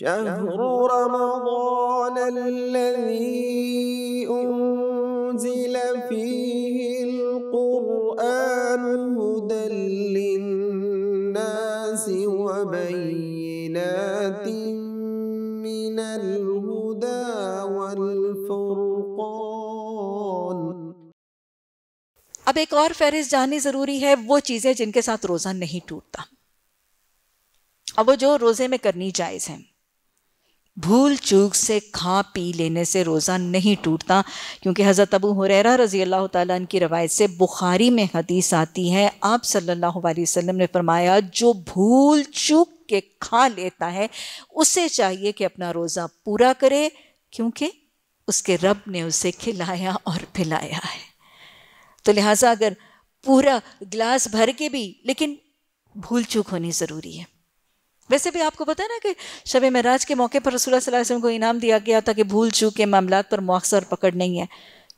شهر رمضان الذي أنزل فيه القرآن هدى للناس وبينات من الهدى والفرقان अब एक और फहरिस्त जाननी ज़रूरी है वो चीज़ें जिनके साथ रोज़ा नहीं टूटता अब वो जो रोज़े में करनी जायज़ हैं भूल चूक से खा पी लेने से रोज़ा नहीं टूटता क्योंकि हज़रत अबू हुरैरा रज़ी अल्लाह ताली की रवायत से बुखारी में हदीस आती है आप सल्लल्लाहु अलैहि वसल्लम ने फरमाया जो भूल चूक के खा लेता है उसे चाहिए कि अपना रोज़ा पूरा करे क्योंकि उसके रब ने उसे खिलाया और पिलाया है तो लिहाजा अगर पूरा ग्लास भर के भी लेकिन भूल चूक होनी ज़रूरी है वैसे भी आपको पता है ना कि शब महराज के मौके पर रसूल वसम को इनाम दिया गया था कि भूल चूक के मामला पर मुआवजा और पकड़ नहीं है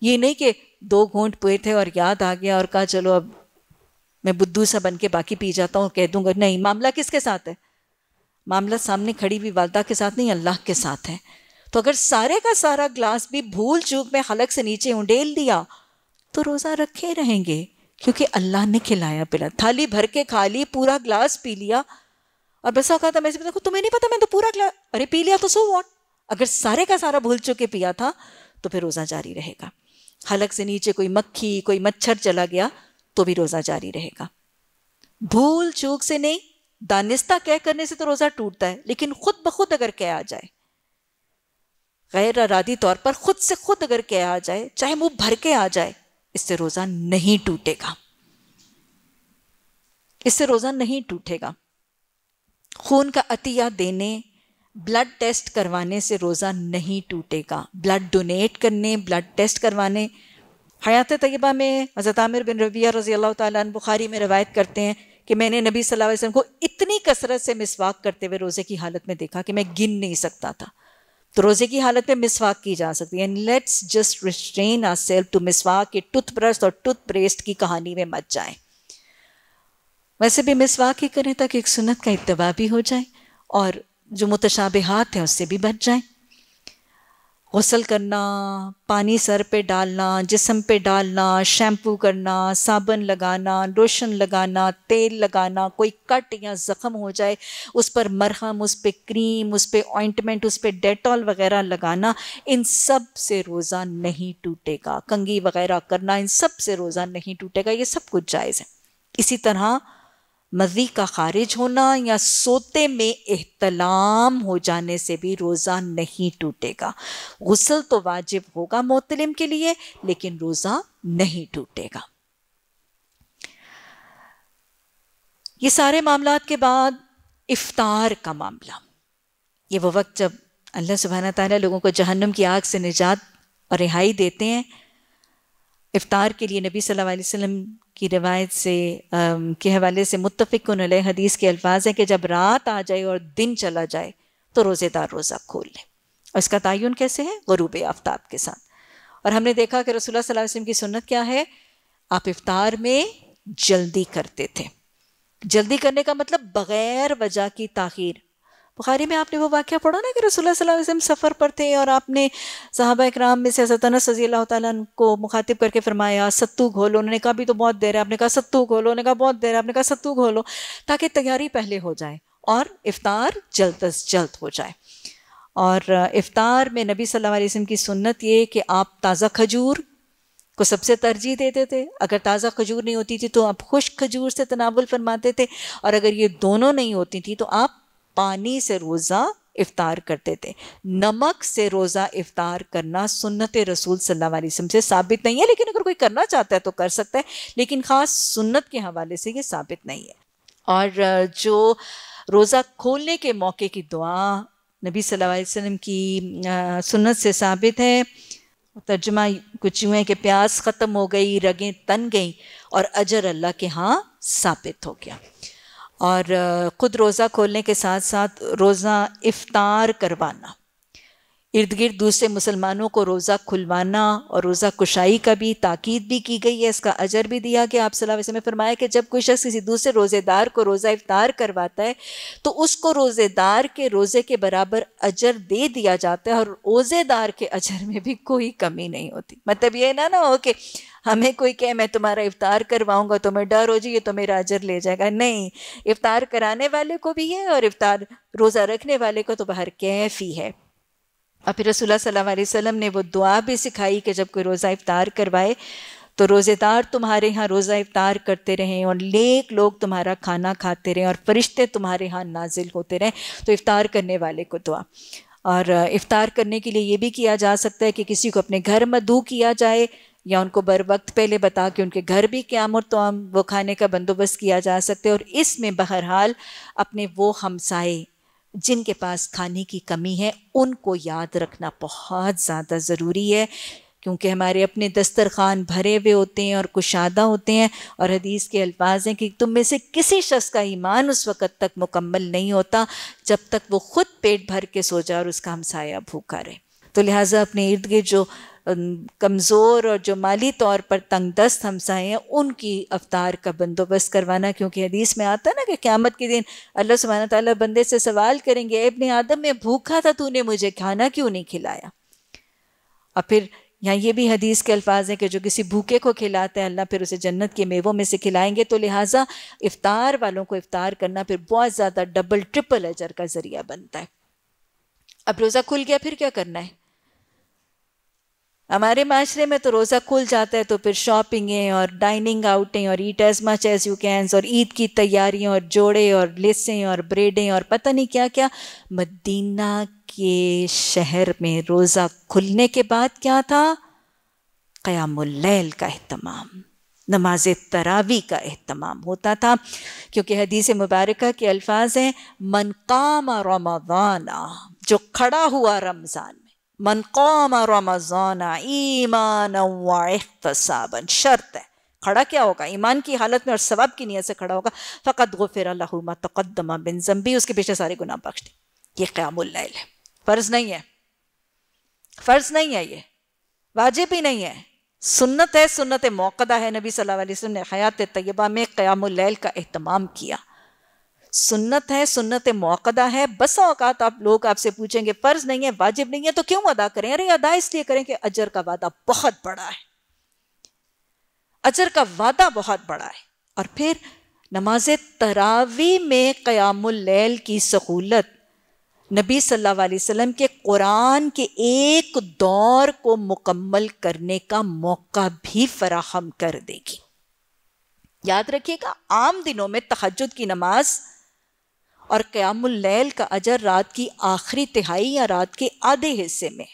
ये नहीं कि दो घूंट पुए थे और याद आ गया और कहा चलो अब मैं बुद्धू सा बन के बाकी पी जाता हूँ कह दूंगा नहीं मामला किसके साथ है मामला सामने खड़ी हुई वालदा के साथ नहीं अल्लाह के साथ है तो अगर सारे का सारा ग्लास भी भूल चूक में हलक से नीचे उंडेल दिया तो रोज़ा रखे रहेंगे क्योंकि अल्लाह ने खिलाया पिला थाली भर के खा ली पूरा ग्लास पी लिया और बसा का था मैं देखो तुम्हें नहीं पता मैं तो पूरा क्ला अरे पी लिया तो सो वॉट अगर सारे का सारा भूल चुके पिया था तो फिर रोज़ा जारी रहेगा हलक से नीचे कोई मक्खी कोई मच्छर चला गया तो भी रोज़ा जारी रहेगा भूल चूक से नहीं दानिस्ता कह करने से तो रोज़ा टूटता है लेकिन खुद ब खुद अगर कह आ जाए गैर अरादी तौर पर खुद से खुद अगर कह आ जाए चाहे मुंह भर के आ जाए इससे रोज़ा नहीं टूटेगा इससे रोज़ा नहीं टूटेगा खून का अतिया देने ब्लड टेस्ट करवाने से रोज़ा नहीं टूटेगा ब्लड डोनेट करने ब्लड टेस्ट करवाने हयात तयबा में हज़रत आमिर बिन रबिया रज़ी अल्लाह तन बुखारी में रवायत करते हैं कि मैंने नबी सल्लल्लाहु अलैहि वसल्लम को इतनी कसरत से मिसवाक करते हुए रोज़े की हालत में देखा कि मैं गिन नहीं सकता था तो रोज़े की हालत में मिसवाक की जा सकती है and let's just restrain our self to मिसवाक के टूथब्रश और टूथपेस्ट की कहानी में मत जाएँ वैसे भी मिसवाक ही करें ताकि एक सुन्नत का इतवा भी हो जाए और जो हाथ हैं उससे भी बच जाए गसल करना पानी सर पे डालना जिसम पे डालना शैम्पू करना साबन लगाना लोशन लगाना तेल लगाना कोई कट या ज़ख़म हो जाए उस पर मरहम उस पर क्रीम उस पर ऑइंटमेंट उस पर डेटॉल वगैरह लगाना इन सब से रोज़ा नहीं टूटेगा कंगी वगैरह करना इन सब से रोज़ा नहीं टूटेगा ये सब कुछ जायज़ है इसी तरह मज़ी का खारिज होना या सोते में एहतलाम हो जाने से भी रोज़ा नहीं टूटेगा गसल तो वाजिब होगा मोतलिम के लिए लेकिन रोज़ा नहीं टूटेगा ये सारे मामला के बाद इफ्तार का मामला ये वो वक्त जब अल्लाह सुबहाना ताला लोगों को जहन्नम की आग से निजात और रिहाई देते हैं इफ़ार के लिए नबी सल्लल्लाहु अलैहि वसल्लम की रवायत से के हवाले से मुतफ़िकन हदीस के अल्फाज हैं कि जब रात आ जाए और दिन चला जाए तो रोज़ेदार रोज़ा खोल लें और इसका तयन कैसे है गरूब आफ्ताब के साथ और हमने देखा कि रसोल्ला सल्लल्लाहु अलैहि वसल्लम की सुन्नत क्या है आप इफ़ार में जल्दी करते थे जल्दी करने का मतलब बग़ैर वजह की तखीर बुखारी में आपने वो वाक्य पढ़ा ना कि रसोल्ला सफ़र पर थे और आपने साहबा इक्राम में से हजरत अनस रजी अल्लाह ताला को मुखातिब करके फरमाया सत्तू घोलो उन्होंने कहा भी तो बहुत देर है आपने कहा सत्तू घोलो उन्होंने कहा बहुत देर है आपने कहा सत्तू घोलो ताकि तैयारी पहले हो जाए और इफ्तार जल्द अज जल्द हो जाए और इफ्तार में नबी सल्लल्लाहु अलैहि वसल्लम की सुन्नत ये कि आप ताज़ा खजूर को सबसे तरजीह देते थे अगर ताज़ा खजूर नहीं होती थी तो आप खुश खजूर से तनावल फरमाते थे और अगर ये दोनों नहीं होती थी तो आप पानी से रोज़ा इफ्तार करते थे नमक से रोज़ा इफ्तार करना सुन्नत रसूल सल्लल्लाहु अलैहि वसल्लम से साबित नहीं है लेकिन अगर कोई करना चाहता है तो कर सकता है लेकिन ख़ास सुन्नत के हवाले से ये साबित नहीं है और जो रोज़ा खोलने के मौके की दुआ नबी सल्लल्लाहु अलैहि वसल्लम की सुन्नत से साबित है तर्जुमा कुछ यूँ है कि प्यास ख़त्म हो गई रगें तन गई और अजर अल्लाह के हाँ साबित हो गया और ख़ुद रोज़ा खोलने के साथ साथ रोज़ा इफ़ार करवाना इर्द गिर्द दूसरे मुसलमानों को रोज़ा खुलवाना और रोज़ा कुशाई का भी ताकीद भी की गई है इसका अजर भी दिया कि आप सलाह में फरमाया कि जब कोई शख्स किसी दूसरे रोज़ेदार को रोज़ा इफ्तार करवाता है तो उसको रोज़ेदार के रोज़े के बराबर अजर दे दिया जाता है और रोज़ेदार के अजर में भी कोई कमी नहीं होती मतलब ये ना ना हो कि हमें कोई कहे मैं तुम्हारा इफ्तार करवाऊंगा तो मैं डर हो जाइए तो मेरा अजर ले जाएगा नहीं इफ्तार कराने वाले को भी है और इफ्तार रोज़ा रखने वाले को तो बाहर कैफ ही है और फिर रसूल सल्लल्लाहु अलैहि वसल्लम ने वो दुआ भी सिखाई कि जब कोई रोज़ा इफ्तार करवाए तो रोज़ेदार तुम्हारे यहाँ रोज़ा इफ्तार करते रहें और नेक लोग तुम्हारा खाना खाते रहें और फरिश्ते तुम्हारे यहाँ नाजिल होते रहें तो इफ़ार करने वाले को दुआ और इफ़ार करने के लिए ये भी किया जा सकता है कि किसी को अपने घर मधु किया जाए या उनको बर वक्त पहले बता के उनके घर भी क्याम और तमाम वो खाने का बंदोबस्त किया जा सकता है और इसमें बहरहाल अपने वो हमसाए जिनके पास खाने की कमी है उनको याद रखना बहुत ज़्यादा ज़रूरी है क्योंकि हमारे अपने दस्तरखान भरे हुए होते हैं और कुशादा होते हैं और हदीस के अल्फाज हैं कि तुम में से किसी शख्स का ईमान उस वक़्त तक मुकम्मल नहीं होता जब तक वो ख़ुद पेट भर के सो जाए और उसका हमसाया भूखा रहे तो लिहाजा अपने इर्द गिर्द जो कमज़ोर और जो माली तौर पर तंग दस्त हमसाए हैं उनकी अवतार का बंदोबस्त करवाना क्योंकि हदीस में आता ना कि क़्यामत के दिन अल्लाह सुबहाना ताली बंदे से सवाल करेंगे इबन आदम में भूखा था तूने मुझे खाना क्यों नहीं खिलाया और फिर यहाँ ये भी हदीस के अल्फाज हैं कि जो किसी भूखे को खिलाते हैं अल्लाह फिर उसे जन्नत के मेवों में से खिलाएंगे तो लिहाजा इफ़ार वालों को इफ़ार करना फिर बहुत ज़्यादा डबल ट्रिपल अजर का ज़रिया बनता है अब रोज़ा खुल गया फिर क्या करना है हमारे माशरे में तो रोज़ा खुल जाता है तो फिर शॉपिंगें और डाइनिंग आउटें और eat as much as you can और ईद की तैयारियां और जोड़े और लिस्सें और ब्रेडें और पता नहीं क्या क्या मदीना के शहर में रोज़ा खुलने के बाद क्या था क़यामुल्लैल का अहतमाम नमाज तरावी का अहतमाम होता था क्योंकि हदीस मुबारक के अल्फाज हैं मनकाम रमदाना जो खड़ा हुआ रमज़ान मन कौम रमज़ान ईमान वाहतसाबन शर्त है खड़ा क्या होगा ईमान की हालत में और सवाब की नीयत से खड़ा होगा फ़कत गुफिर तकदमा बिन जम्बी उसके पीछे सारे गुनाह बख्श दे ये क़्यामुल्ल है फ़र्ज़ नहीं है फ़र्ज़ नहीं है ये वाजिब ही नहीं है सुन्नत है सुन्नत मौकदा है नबी सल्लल्लाहु अलैहि वसल्लम ने हयात तय्यबा में क़यामुल्ल का अहतमाम किया सुन्नत है सुन्नत मौकदा है बस औकात आप लोग आपसे पूछेंगे फ़र्ज़ नहीं है वाजिब नहीं है तो क्यों अदा करें अरे अदा इसलिए करें कि अजर का वादा बहुत बड़ा है अजर का वादा बहुत बड़ा है और फिर नमाज तरावी में क़यामुल्लैल की सहूलत नबी सल्लल्लाहु अलैहि वसल्लम के कुरान के एक दौर को मुकम्मल करने का मौका भी फराहम कर देगी याद रखिएगा आम दिनों में तहजद की नमाज़ और क़यामुल्लैल का अजर रात की आखिरी तिहाई या रात के आधे हिस्से में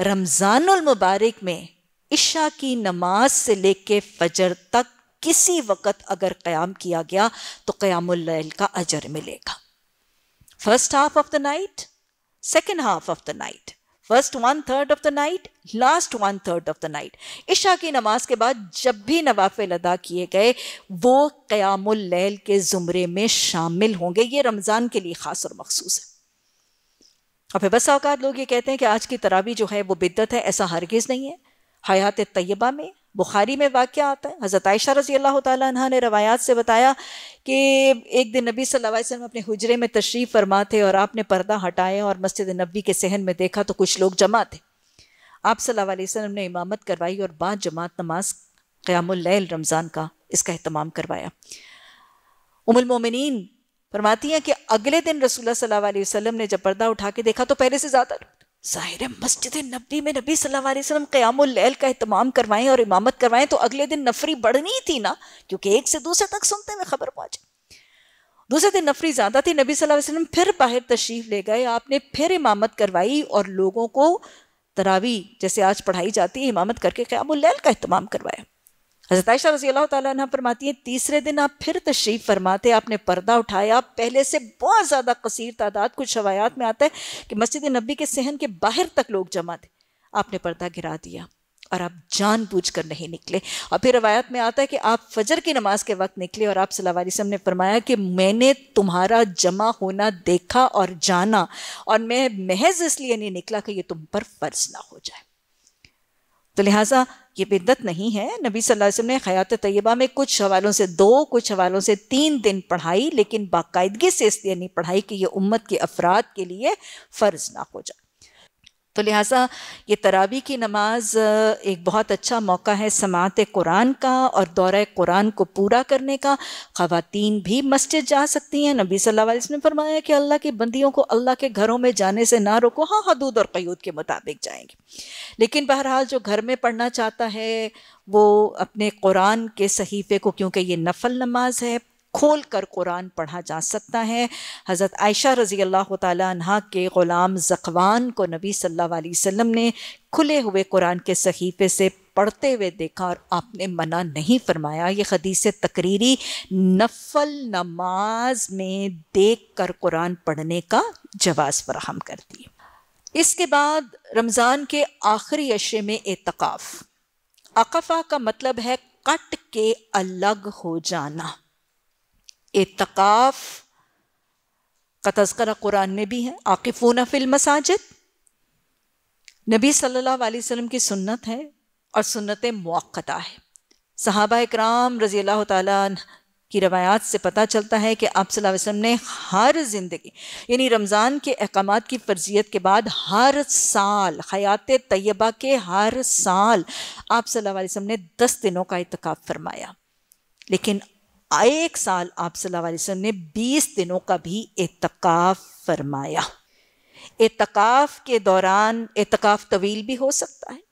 रमज़ानुल मुबारक में इशा की नमाज से लेके फजर तक किसी वक़्त अगर क़याम किया गया तो क़यामुल्लैल का अजर मिलेगा first half of the night second half of the night first one third of the night last one third of the night इशा की नमाज के बाद जब भी नवाफिल अदा किए गए वो क्यामैल के ज़ुमरे में शामिल होंगे ये रमज़ान के लिए ख़ास और मखसूस है और फिर बस अवकात लोग ये कहते हैं कि आज की तरावी जो है वो बिद्दत है ऐसा हरगिज़ नहीं है हयात तयबा में बुखारी में वाक़ आता है हज़रत आयशा रजी अल्लाह तह ने रवायात से बताया कि एक दिन नबी सल्लल्लाहु अलैहि वसल्लम अपने हुजरे में तशरीफ़ फरमा थे और आपने पर्दा हटाया और मस्जिद नबी के सहन में देखा तो कुछ लोग जमा थे आप सल्लल्लाहु अलैहि वसल्लम ने इमामत करवाई और बाद जमात नमाज क़्यामुल्लैल रमज़ान का इसका अहतमाम करवाया उमुलमोमिन फरमाती हैं कि अगले दिन रसूल सल्लल्लाहु अलैहि वसल्लम ने जब पर्दा उठा के देखा तो पहले से ज़्यादा ज़ाहिर है मस्जिद नबी में नबी सल्लल्लाहु अलैहि वसल्लम क़यामुल्लैल का अहतमाम करवाएं और इमामत करवाएं तो अगले दिन नफरी बढ़नी थी ना क्योंकि एक से दूसरे तक सुनते हुए खबर पहुंचे दूसरे दिन नफरी ज़्यादा थी नबी सल्लल्लाहु अलैहि वसल्लम फिर बाहर तशरीफ़ ले गए आपने फिर इमामत करवाई और लोगों को तरावी जैसे आज पढ़ाई जाती है इमामत करके क़यामुल्लैल का अहतमाम करवाया आयशा रजी अल्लाह तह फरमाती है तीसरे दिन आप फिर तशरीफ़ फरमाते आपने पर्दा उठाया पहले से बहुत ज़्यादा कसीर तादाद कुछ रवायात में आता है कि मस्जिद नबी के सहन के बाहर तक लोग जमा थे आपने पर्दा गिरा दिया और आप जान बूझ कर नहीं निकले और फिर रवायत में आता है कि आप फजर की नमाज के वक्त निकले और आप अलैहि वसल्लम ने फरमाया कि मैंने तुम्हारा जमा होना देखा और जाना और मैं महज इसलिए नहीं निकला कि ये तुम पर फर्ज ना हो जाए तो लिहाजा ये बिदत नहीं है नबी सल्लल्लाहु अलैहि वसल्लम ने हयात तैयबा में कुछ हवालों से दो कुछ हवालों से तीन दिन पढ़ाई लेकिन बाकायदगी से इसलिए नहीं पढ़ाई कि ये उम्मत के अफराद के लिए फ़र्ज़ ना हो जाए तो लिहाजा ये तरावी की नमाज एक बहुत अच्छा मौका है समात कुरान का और दौर कुरान को पूरा करने का ख़वातीन भी मस्जिद जा सकती हैं नबी सल्लल्लाहु अलैहि वसल्लम ने फरमाया कि अल्लाह की बंदियों को अल्लाह के घरों में जाने से ना रोको हाँ हदूद हाँ, और क्यूद के मुताबिक जाएंगे लेकिन बहरहाल जो घर में पढ़ना चाहता है वो अपने कुरान के सहीफ़े को क्योंकि ये नफल नमाज है खोल कर कुरान पढ़ा जा सकता है हज़रत आयशा रज़ी अल्लाह तह के ग़ुलाम ज़कवान को नबी सल्लल्लाहु अलैहि वसल्लम ने खुले हुए कुरान के सहीफ़े से पढ़ते हुए देखा और आपने मना नहीं फरमाया ये हदीस तकरीरी नफल नमाज में देख कर कुरान पढ़ने का जवाज़ फराहम करती इसके बाद रमज़ान के आखिरी अशे में एतकाफ़ अकफ़ा का मतलब है कट के अलग हो जाना एतकाफ़ का तस्करा कुरान में भी है आकिफ़ूना फिल मसाजिद नबी सल्लल्लाहु अलैहि वसल्लम की सुन्नत है और सुन्नत मौक़ता है सहाबा इकराम रज़ी अल्लाह ताला की रवायात से पता चलता है कि आप वसम ने हर ज़िंदगी यानी रमज़ान के अहकाम की फर्जियत के बाद हर साल हयात तैयबा के हर साल आप वसम ने दस दिनों का इतका फरमाया लेकिन एक साल आप सल्लल्लाहु अलैहि वसल्लम ने 20 दिनों का भी एतकाफ़ फरमाया एतकाफ़ के दौरान एतकाफ़ तवील भी हो सकता है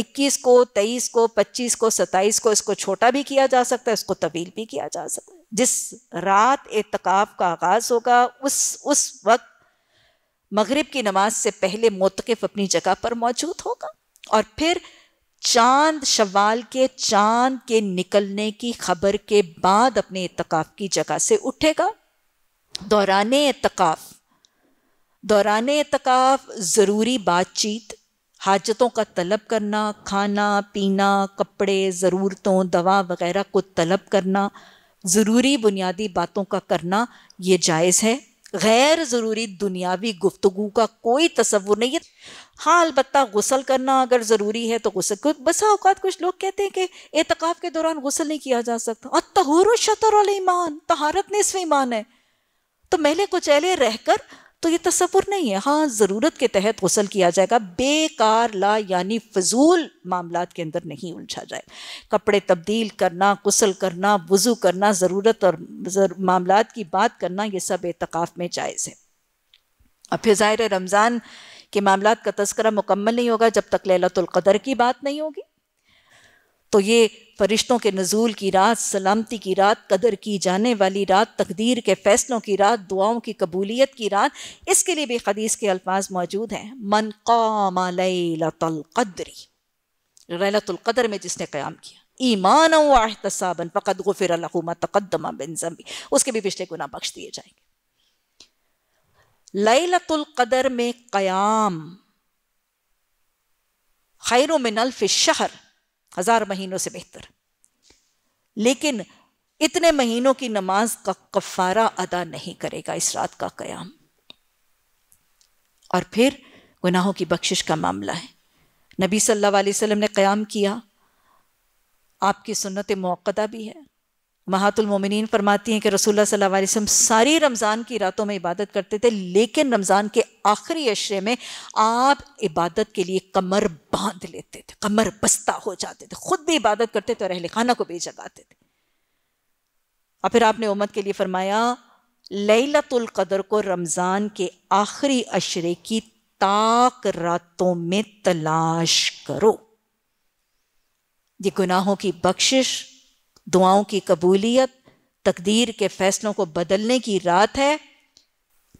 इक्कीस को तेईस को पच्चीस को सत्ताईस को इसको छोटा भी किया जा सकता है इसको तवील भी किया जा सकता है जिस रात एतकाफ़ का आगाज़ होगा उस उस वक्त मगरिब की नमाज से पहले मोतकफ़ अपनी जगह पर मौजूद होगा और फिर चांद शवाल के चांद के निकलने की खबर के बाद अपने इतकाफ की जगह से उठेगा दौरान इतकाफ दौरान इतकाफ ज़रूरी बातचीत हाजतों का तलब करना खाना पीना कपड़े ज़रूरतों दवा वगैरह को तलब करना ज़रूरी बुनियादी बातों का करना ये जायज़ है गैर ज़रूरी दुनियावी गुफ्तगु का कोई तस्वुर नहीं है हाँ अलबत् गसल करना अगर ज़रूरी है तो गसल बसा अवकात कुछ लोग कहते हैं कि एहतकाफ़ के दौरान गसल नहीं किया जा सकता और तहूर शतर ईमान तहारत ने इसमें ईमान है तो मेले कुचैले रहकर तो ये तस्वुर नहीं है हाँ ज़रूरत के तहत गसल किया जाएगा बेकार ला यानी फजूल मामला के अंदर नहीं उलझा जाए कपड़े तब्दील करना गसल करना वज़ू करना ज़रूरत और मामला की बात करना ये सब एतकाफ़ में जायज़ है अब फिर ज़ाहिर रमज़ान के मामला का तस्करा मुकम्मल नहीं होगा जब तक लैलतुल्क़दर की बात नहीं होगी तो ये फरिश्तों के नज़ूल की रात सलामती की रात कदर की जाने वाली रात तकदीर के फ़ैसलों की रात दुआओं की कबूलियत की रात इसके लिए भी हदीस के अल्फाज मौजूद हैं मन काम लतरी लतलकदर में जिसने क़्याम किया ईमान वाहन फ़कत गुफिर तकदमा बिन जम्बी उसके भी पिछले गुना बख्श दिए जाएंगे लतलकदर में क्याम खैरों में नल्फ शहर हजार महीनों से बेहतर लेकिन इतने महीनों की नमाज का कफारा अदा नहीं करेगा इस रात का कयाम और फिर गुनाहों की बख्शिश का मामला है नबी सल्लल्लाहु अलैहि वसल्लम ने कयाम किया आपकी सुन्नत मौक़दा भी है महातुलमोमिन फरमाती हैं कि रसूलुल्लाह सल्लल्लाहु अलैहि वसल्लम सारी रमज़ान की रातों में इबादत करते थे लेकिन रमज़ान के आखिरी अशरे में आप इबादत के लिए कमर बांध लेते थे कमर बस्ता हो जाते थे खुद भी इबादत करते थे और अहल खाना को भी जगाते थे और फिर आपने उम्मत के लिए फरमाया लैलतुल कदर को रमज़ान के आखिरी अशरे की ताक रातों में तलाश करो ये गुनाहों की बख्शिश दुआओं की कबूलियत तकदीर के फैसलों को बदलने की रात है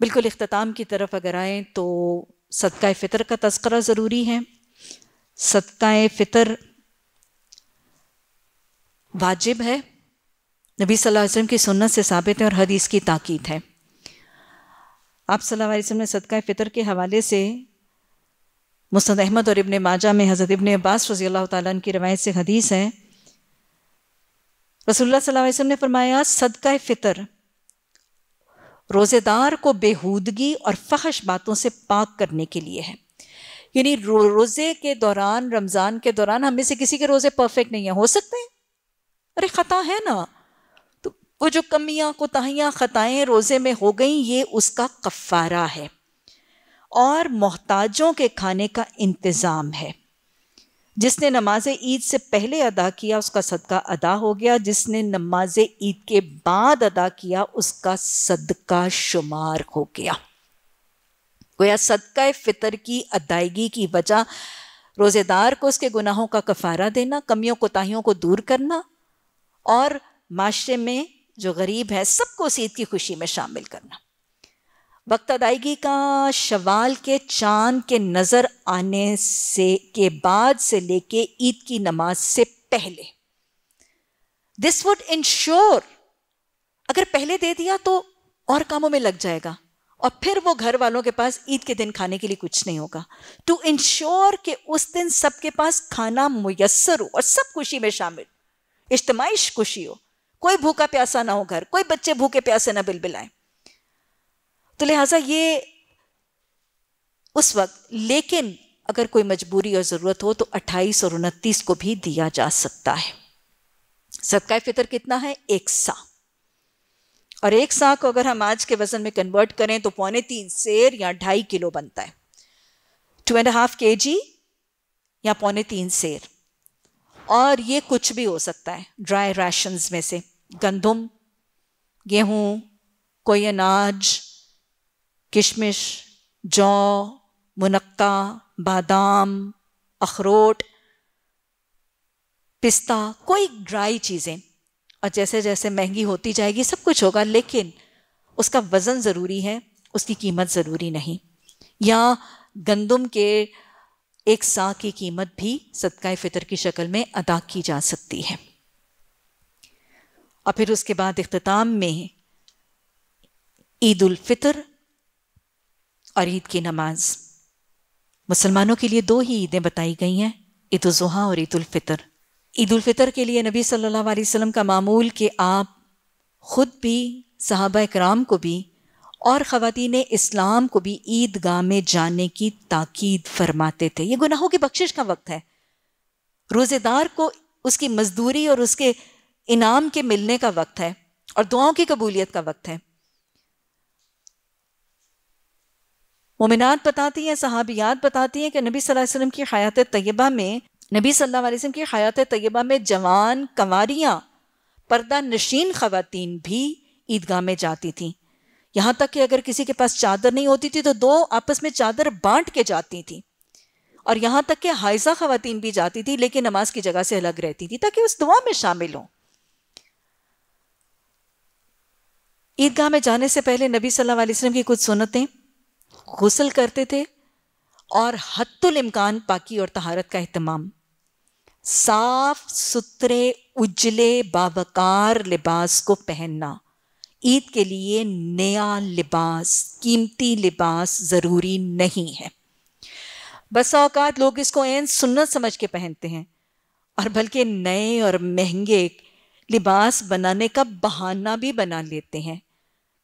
बिल्कुल अख्ताम की तरफ अगर आएँ तो सदका फ़ितर का तस्करा ज़रूरी है सदका फ़ितर वाजिब है नबी सल्लल्लाहु अलैहि वसल्लम की सुन्नत से साबित है और हदीस की ताकीद है आप सल्लल्लाहु अलैहि वसल्लम ने सदका फ़ितर के हवाले से मुस्तद अहमद और इबन माजा में हज़रत इब्ने अब्बास रज़ी अल्लाह ताली की रवायत से हदीस है रसुल्ला सलाम ने फरमाया सदका फितर रोज़ेदार को बेहूदगी और फहश बातों से पाक करने के लिए है यानी रो, रोज़े के दौरान रमज़ान के दौरान हम में से किसी के रोज़े परफेक्ट नहीं है हो सकते हैं अरे ख़ता है ना तो वो जो कमियाँ कोताहियाँ ख़ताएँ रोज़े में हो गई ये उसका कफ़ारा है और मोहताजों के खाने का इंतज़ाम है जिसने नमाज ईद से पहले अदा किया उसका सदका अदा हो गया जिसने नमाज ईद के बाद अदा किया उसका सदका शुमार हो गया गोया सदका फितर की अदायगी की वजह रोज़ेदार को उसके गुनाहों का कफारा देना कमियों कोताहीियों को दूर करना और माशरे में जो गरीब है सबको उस ईद की खुशी में शामिल करना वक्त अदायगी का शवाल के चांद के नज़र आने से के बाद से लेके ईद की नमाज से पहले दिस वुड इंश्योर अगर पहले दे दिया तो और कामों में लग जाएगा और फिर वो घर वालों के पास ईद के दिन खाने के लिए कुछ नहीं होगा टू इंश्योर कि उस दिन सबके पास खाना मुयसर हो और सब खुशी में शामिल इज्तमाइश खुशी हो कोई भूखा प्यासा ना हो घर कोई बच्चे भूखे प्यासे ना बिल बिलाएं तो लिहाजा ये उस वक्त लेकिन अगर कोई मजबूरी और ज़रूरत हो तो 28 और उनतीस को भी दिया जा सकता है सदका फितर कितना है एक सा और एक सा को अगर हम आज के वज़न में कन्वर्ट करें तो पौने तीन शेर या ढाई किलो बनता है टू एंड हाफ के जी या पौने तीन शेर और ये कुछ भी हो सकता है ड्राई राशन में से गंदम गेहूं कोई अनाज किशमिश जौ मुनक्का बादाम अखरोट पिस्ता कोई ड्राई चीज़ें और जैसे जैसे महंगी होती जाएगी सब कुछ होगा लेकिन उसका वज़न ज़रूरी है उसकी कीमत ज़रूरी नहीं या गंदम के एक सा की कीमत भी सदका फितर की शक्ल में अदा की जा सकती है और फिर उसके बाद अख्ताम में ईद फितर और ईद की नमाज मुसलमानों के लिए दो ही ईदें बताई गई हैं ईद उज़ुहा और ईद उलफ़ितर ईद उलफ़ितर के लिए नबी सल्लल्लाहु अलैहि वसल्लम का मामूल कि आप ख़ुद भी सहाबा इकराम को भी और ख़वातीन इस्लाम को भी ईदगाह में जाने की ताकीद फरमाते थे ये गुनाहों की बख्शिश का वक्त है रोज़ेदार को उसकी मजदूरी और उसके इनाम के मिलने का वक्त है और दुआओं की कबूलियत का वक्त है मोमिनात बताती हैं सहाबियात बताती हैं कि नबी सल्लल्लाहु अलैहि वसल्लम की हयात तय्यबा में नबी सल्लल्लाहु अलैहि वसल्लम की हयात तय्यबा में जवान कंवारियाँ पर्दा नशीन ख़वातीन भी ईदगाह में जाती थी यहाँ तक कि अगर किसी के पास चादर नहीं होती थी तो दो आपस में चादर बांट के जाती थी और यहाँ तक कि हाइजा खातन भी जाती थी लेकिन नमाज की जगह से अलग रहती थी ताकि उस दुआ में शामिल हों ईदगाह में जाने से पहले नबी सल्लल्लाहु अलैहि वसल्लम की कुछ सुनतें गसल करते थे और हतुलमकान पाकि और तहारत का अहतमाम साफ सुथरे उजले बाबकार लिबास को पहनना ईद के लिए नया लिबास कीमती लिबास ज़रूरी नहीं है बस अवकात लोग इसको एन सुन्नत समझ के पहनते हैं और बल्कि नए और महंगे लिबास बनाने का बहाना भी बना लेते हैं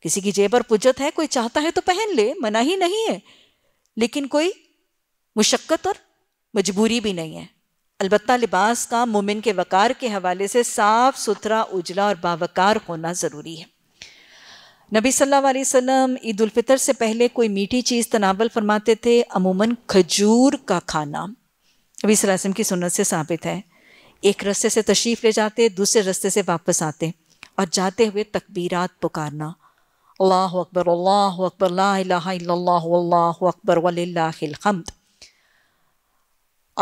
किसी की जेबर पुजत है कोई चाहता है तो पहन ले मना ही नहीं है लेकिन कोई मुशक्क़त और मजबूरी भी नहीं है अलबत् लिबास का मोमिन के वक़ार के हवाले से साफ़ सुथरा उजला और बावकार होना ज़रूरी है नबी सल्लल्लाहु अलैहि वसल्लम से पहले कोई मीठी चीज़ तनावल फरमाते थे अमूमन खजूर का खाना नबी वसल्लम की सुनत से साबित है एक रस्ते से तशरीफ़ ले जाते दूसरे रस्ते से वापस आते और जाते हुए तकबीरात पुकारना अल्लाह अकबर अल्लाह अकबर अल्लाह अकबर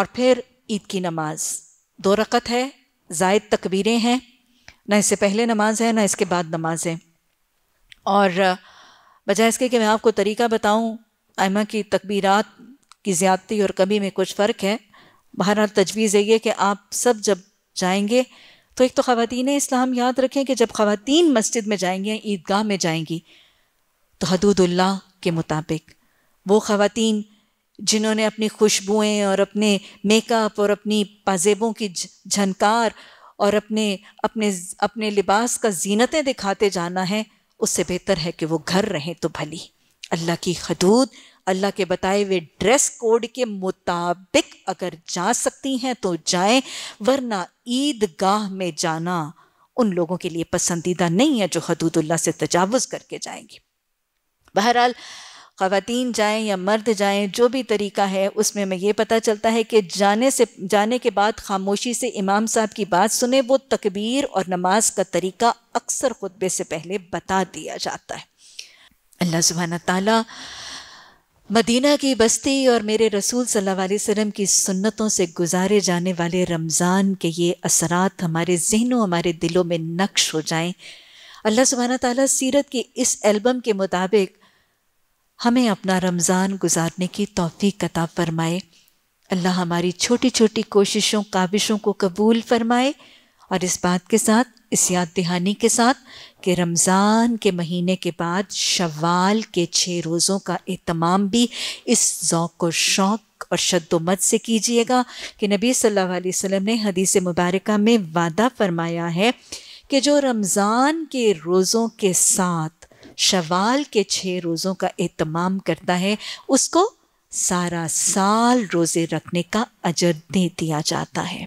और फिर ईद की नमाज दो रकत है जायद तकबीरें हैं ना इससे पहले नमाज है ना इसके बाद नमाज है और बजाय इसके कि मैं आपको तरीका बताऊं आयमा की तकबीरत की ज़्यादती और कमी में कुछ फ़र्क है बहरहाल तजवीज़ यही है कि आप सब जब जाएंगे तो एक तो ख़वान इस्लाम याद रखें कि जब ख़वान मस्जिद में जाएंगी या ईदगाह में जाएंगी तो हदूदुल्ला के मुताबिक वो ख़वान जिन्होंने अपनी खुशबुएँ और अपने मेकअप और अपनी पाजेबों की झनकार और अपने अपने अपने लिबास का जीनतें दिखाते जाना है उससे बेहतर है कि वो घर रहें तो भली अल्लाह की हदूद अल्लाह के बताए हुए ड्रेस कोड के मुताबिक अगर जा सकती हैं तो जाएं वरना ईदगाह में जाना उन लोगों के लिए पसंदीदा नहीं है जो हदूदुल्ला से तजावज़ करके जाएंगे बहरहाल खातन जाएं या मर्द जाएं जो भी तरीका है उसमें हमें यह पता चलता है कि जाने से जाने के बाद खामोशी से इमाम साहब की बात सुने वो तकबीर और नमाज का तरीका अक्सर खुतबे से पहले बता दिया जाता है अल्लाह सुबहाना ताला मदीना की बस्ती और मेरे रसूल सल्लल्लाहु अलैहि वसल्लम की सुन्नतों से गुजारे जाने वाले रमज़ान के ये असरात हमारे जहनों हमारे दिलों में नक्श हो जाएं अल्लाह सुबहाना ताला सीरत की इस एल्बम के मुताबिक हमें अपना रमज़ान गुजारने की तोफ़ी कता फरमाए अल्लाह हमारी छोटी छोटी कोशिशों काविशों को कबूल फरमाए और इस बात के साथ इस याद दहानी के साथ कि रमज़ान के महीने के बाद शवाल के छः रोज़ों का अहतमाम भी इस ओक़ और शौक़ और शद्दोमत से कीजिएगा कि नबी सल्लल्लाहु अलैहि वसल्लम ने हदीस मुबारक में वादा फरमाया है कि जो रमज़ान के रोज़ों के साथ शवाल के छः रोज़ों का अहतमाम करता है उसको सारा साल रोज़े रखने का अजर दे दिया जाता है